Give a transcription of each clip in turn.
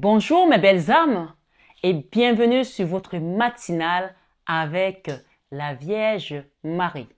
Bonjour mes belles âmes et bienvenue sur votre matinale avec la Vierge Marie.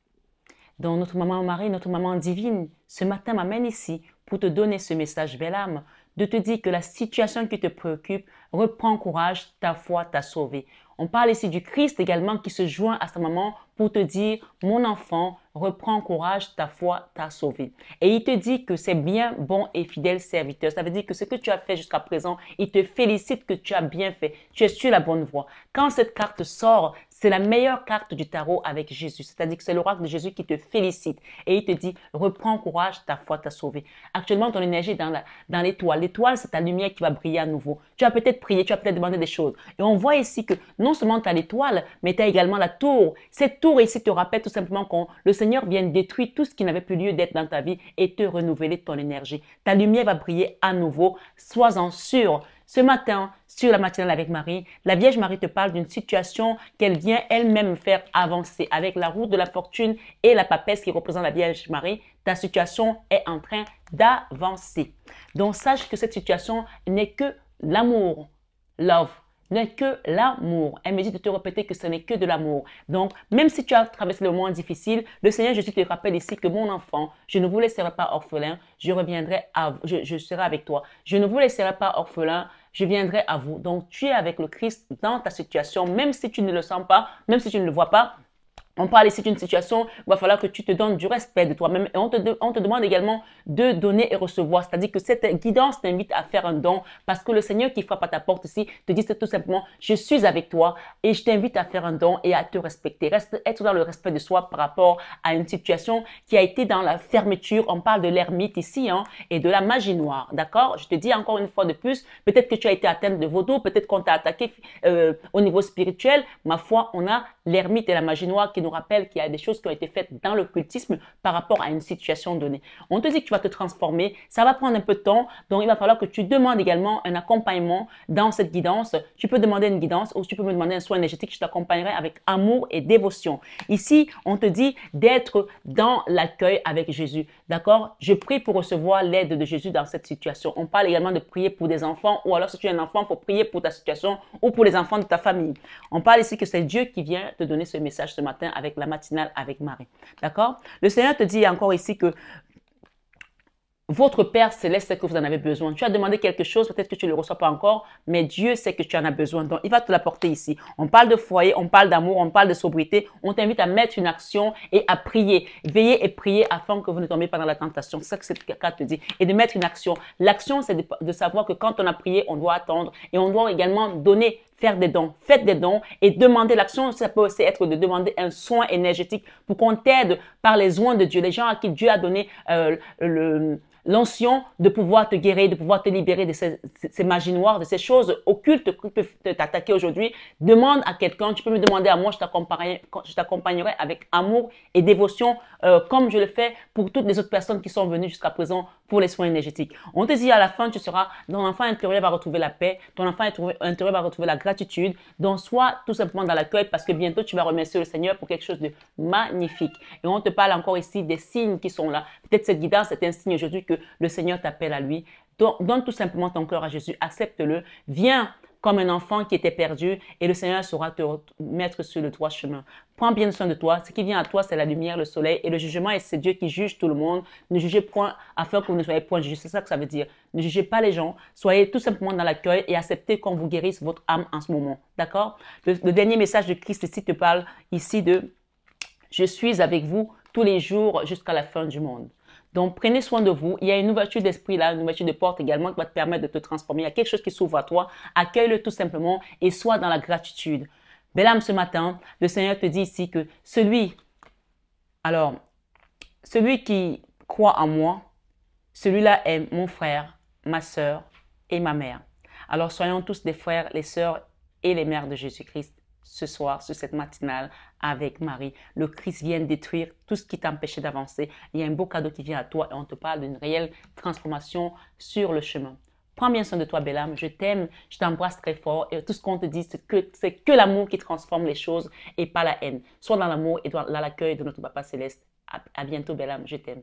Donc notre maman Marie, notre maman divine, ce matin m'amène ici pour te donner ce message belle âme de te dire que la situation qui te préoccupe, reprend courage, ta foi t'a sauvé. On parle ici du Christ également qui se joint à sa maman pour te dire, mon enfant, reprends courage, ta foi t'a sauvé. Et il te dit que c'est bien bon et fidèle serviteur. Ça veut dire que ce que tu as fait jusqu'à présent, il te félicite que tu as bien fait. Tu es sur la bonne voie. Quand cette carte sort, c'est la meilleure carte du tarot avec Jésus. C'est-à-dire que c'est l'oracle de Jésus qui te félicite et il te dit, reprends courage, ta foi t'a sauvé. Actuellement, ton énergie est dans l'étoile. L'étoile, c'est ta lumière qui va briller à nouveau. Tu as peut-être prié, tu as peut-être demandé des choses. Et on voit ici que non seulement tu as l'étoile, mais tu as également la tour. Cette tour ici te rappelle tout simplement que le Seigneur vient détruire tout ce qui n'avait plus lieu d'être dans ta vie et te renouveler ton énergie. Ta lumière va briller à nouveau. Sois-en sûr. Ce matin, sur la matinale avec Marie, la Vierge Marie te parle d'une situation qu'elle vient elle-même faire avancer avec la roue de la fortune et la papesse qui représente la Vierge Marie. Ta situation est en train d'avancer. Donc sache que cette situation n'est que l'amour, love, n'est que l'amour. Elle me dit de te répéter que ce n'est que de l'amour. Donc, même si tu as traversé le moment difficile, le Seigneur Jésus te rappelle ici que mon enfant, je ne vous laisserai pas orphelin, je reviendrai, je serai avec toi. Je ne vous laisserai pas orphelin, je viendrai à vous. Donc, tu es avec le Christ dans ta situation, même si tu ne le sens pas, même si tu ne le vois pas, on parle ici d'une situation où il va falloir que tu te donnes du respect de toi-même et on te, on te, demande également de donner et recevoir. C'est-à-dire que cette guidance t'invite à faire un don parce que le Seigneur qui frappe à ta porte ici te dit tout simplement, je suis avec toi et je t'invite à faire un don et à te respecter. Reste, être dans le respect de soi par rapport à une situation qui a été dans la fermeture. On parle de l'ermite ici hein, et de la magie noire. D'accord Je te dis encore une fois de plus, peut-être que tu as été atteinte de vaudou, peut-être qu'on t'a attaqué euh, au niveau spirituel. Ma foi, on a l'ermite et la magie noire qui nous rappellent qu'il y a des choses qui ont été faites dans l'occultisme par rapport à une situation donnée. On te dit que tu vas te transformer, ça va prendre un peu de temps, donc il va falloir que tu demandes également un accompagnement dans cette guidance. Tu peux demander une guidance ou tu peux me demander un soin énergétique, je t'accompagnerai avec amour et dévotion. Ici, on te dit d'être dans l'accueil avec Jésus. D'accord Je prie pour recevoir l'aide de Jésus dans cette situation. On parle également de prier pour des enfants ou alors si tu es un enfant, pour prier pour ta situation ou pour les enfants de ta famille. On parle ici que c'est Dieu qui vient donner ce message ce matin avec la matinale avec Marie. D'accord Le Seigneur te dit encore ici que votre Père céleste sait que vous en avez besoin. Tu as demandé quelque chose, peut-être que tu ne le reçois pas encore, mais Dieu sait que tu en as besoin. Donc, il va te l'apporter ici. On parle de foyer, on parle d'amour, on parle de sobriété. On t'invite à mettre une action et à prier. Veillez et priez afin que vous ne tombiez pas dans la tentation. C'est ça que cette carte te dit. Et de mettre une action. L'action, c'est de, savoir que quand on a prié, on doit attendre. Et on doit également donner faire des dons. Faites des dons et demandez l'action. Ça peut aussi être de demander un soin énergétique pour qu'on t'aide par les soins de Dieu. Les gens à qui Dieu a donné euh, le l'ancien, de pouvoir te guérir, de pouvoir te libérer de ces, magies noires, de ces choses occultes qui peuvent t'attaquer aujourd'hui. Demande à quelqu'un, tu peux me demander à moi, je t'accompagnerai avec amour et dévotion, euh, comme je le fais pour toutes les autres personnes qui sont venues jusqu'à présent pour les soins énergétiques. On te dit à la fin, tu seras, ton enfant intérieur va retrouver la paix, ton enfant intérieur va retrouver la gratitude, donc sois tout simplement dans l'accueil parce que bientôt tu vas remercier le Seigneur pour quelque chose de magnifique. Et on te parle encore ici des signes qui sont là. Peut-être cette guidance est un signe aujourd'hui que le Seigneur t'appelle à lui. donne tout simplement ton cœur à Jésus, accepte-le, viens comme un enfant qui était perdu et le Seigneur saura te mettre sur le droit chemin. Prends bien soin de toi. Ce qui vient à toi, c'est la lumière, le soleil et le jugement. Et c'est Dieu qui juge tout le monde. Ne jugez point afin que vous ne soyez point jugés. C'est ça que ça veut dire. Ne jugez pas les gens. Soyez tout simplement dans l'accueil et acceptez qu'on vous guérisse votre âme en ce moment. D'accord le dernier message de Christ ici te parle ici de Je suis avec vous tous les jours jusqu'à la fin du monde. Donc, prenez soin de vous. Il y a une ouverture d'esprit là, une ouverture de porte également qui va te permettre de te transformer. Il y a quelque chose qui s'ouvre à toi. Accueille-le tout simplement et sois dans la gratitude. Belle âme, ce matin, le Seigneur te dit ici que celui, alors, celui qui croit en moi, celui-là est mon frère, ma soeur et ma mère. Alors, soyons tous des frères, les soeurs et les mères de Jésus-Christ ce soir, sur cette matinale avec Marie. Le Christ vient détruire tout ce qui t'empêchait d'avancer. Il y a un beau cadeau qui vient à toi et on te parle d'une réelle transformation sur le chemin. Prends bien soin de toi, belle âme. Je t'aime, je t'embrasse très fort et tout ce qu'on te dit, c'est que, c'est que l'amour qui transforme les choses et pas la haine. Sois dans l'amour et dans l'accueil de notre Papa Céleste. À, bientôt, belle âme. Je t'aime.